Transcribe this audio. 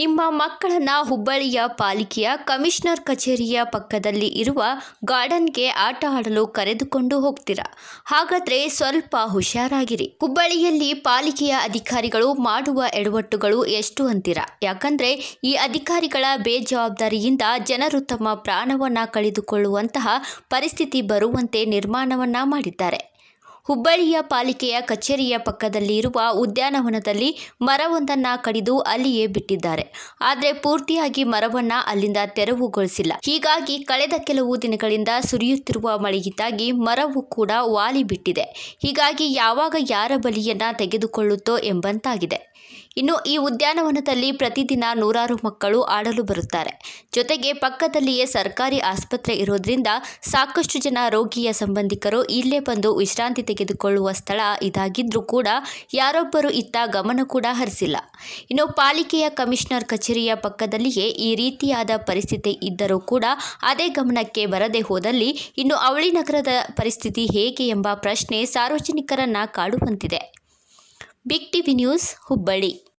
ನಿಮ್ಮ ಮಕ್ಕಳನ್ನು ಹುಬ್ಬಳ್ಳಿಯ ಪಾಲಿಕೆಯ ಕಮಿಷನರ್ ಕಚೇರಿಯ ಪಕ್ಕದಲ್ಲಿ ಇರುವ ಗಾರ್ಡನ್ಗೆ ಆಟ ಆಡಲು ಕರೆದುಕೊಂಡು ಹೋಗ್ತೀರಾ ಹಾಗಾದ್ರೆ ಸ್ವಲ್ಪ ಹುಷಾರಾಗಿರಿ ಹುಬ್ಬಳ್ಳಿಯಲ್ಲಿ ಪಾಲಿಕೆಯ ಅಧಿಕಾರಿಗಳು ಮಾಡುವ ಎಡವಟ್ಟುಗಳು ಎಷ್ಟು ಅಂತೀರಾ ಯಾಕಂದ್ರೆ ಈ ಅಧಿಕಾರಿಗಳ ಬೇಜವಾಬ್ದಾರಿಯಿಂದ ಜನರು ತಮ್ಮ ಪ್ರಾಣವನ್ನು ಕಳೆದುಕೊಳ್ಳುವಂತಹ ಪರಿಸ್ಥಿತಿ ಬರುವಂತೆ ನಿರ್ಮಾಣವನ್ನ ಮಾಡಿದ್ದಾರೆ ಹುಬ್ಬಳ್ಳಿಯ ಪಾಲಿಕೆಯ ಕಚೇರಿಯ ಪಕ್ಕದಲ್ಲಿ ಇರುವ ಉದ್ಯಾನವನದಲ್ಲಿ ಮರವೊಂದನ್ನು ಕಡಿದು ಅಲ್ಲಿಯೇ ಬಿಟ್ಟಿದ್ದಾರೆ ಆದರೆ ಪೂರ್ತಿಯಾಗಿ ಮರವನ್ನ ಅಲ್ಲಿಂದ ತೆರವುಗೊಳಿಸಿಲ್ಲ ಹೀಗಾಗಿ ಕಳೆದ ಕೆಲವು ದಿನಗಳಿಂದ ಸುರಿಯುತ್ತಿರುವ ಮಳೆಯಿಂದಾಗಿ ಮರವು ಕೂಡ ವಾಲಿ ಬಿಟ್ಟಿದೆ ಹೀಗಾಗಿ ಯಾವಾಗ ಯಾರ ಬಲಿಯನ್ನ ತೆಗೆದುಕೊಳ್ಳುತ್ತೋ ಎಂಬಂತಾಗಿದೆ ಇನ್ನು ಈ ಉದ್ಯಾನವನದಲ್ಲಿ ಪ್ರತಿದಿನ ನೂರಾರು ಮಕ್ಕಳು ಆಡಲು ಬರುತ್ತಾರೆ ಜೊತೆಗೆ ಪಕ್ಕದಲ್ಲಿಯೇ ಸರ್ಕಾರಿ ಆಸ್ಪತ್ರೆ ಇರೋದ್ರಿಂದ ಸಾಕಷ್ಟು ಜನ ರೋಗಿಯ ಸಂಬಂಧಿಕರು ಇಲ್ಲೇ ಬಂದು ವಿಶ್ರಾಂತಿ ತೆಗೆದುಕೊಳ್ಳುವ ಸ್ಥಳ ಇದಾಗಿದ್ದರೂ ಕೂಡ ಯಾರೊಬ್ಬರು ಇತ್ತ ಗಮನ ಕೂಡ ಹರಿಸಿಲ್ಲ ಇನ್ನು ಪಾಲಿಕೆಯ ಕಮಿಷನರ್ ಕಚೇರಿಯ ಪಕ್ಕದಲ್ಲಿಯೇ ಈ ರೀತಿಯಾದ ಪರಿಸ್ಥಿತಿ ಇದ್ದರೂ ಕೂಡ ಅದೇ ಗಮನಕ್ಕೆ ಬರದೆ ಹೋದಲ್ಲಿ ಇನ್ನು ಅವಳಿ ನಗರದ ಪರಿಸ್ಥಿತಿ ಹೇಗೆ ಎಂಬ ಪ್ರಶ್ನೆ ಸಾರ್ವಜನಿಕರನ್ನ ಕಾಡುವಂತಿದೆ ಬಿಗ್ ಟಿವಿ ನ್ಯೂಸ್ ಹುಬ್ಬಳ್ಳಿ